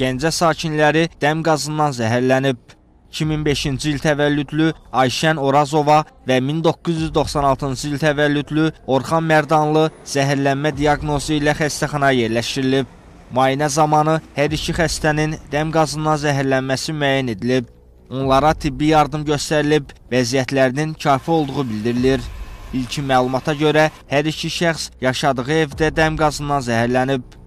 Gəncə sakinləri dəm qazından zəhərlənib. 2005-ci il təvəllüdlü Ayşən Orazova və 1996-cı il təvəllüdlü Orxan Mərdanlı zəhərlənmə diaqnozu ilə xəstəxanaya yerləşdirilib. Müayinə zamanı hər iki xəstənin dəm qazından zəhərlənməsi müəyyən edilib. Onlara tibbi yardım göstərilib, vəziyyətlərinin kafi olduğu bildirilir. İlkin məlumata görə hər iki şəxs yaşadığı evdə dəm qazından zəhərlənib.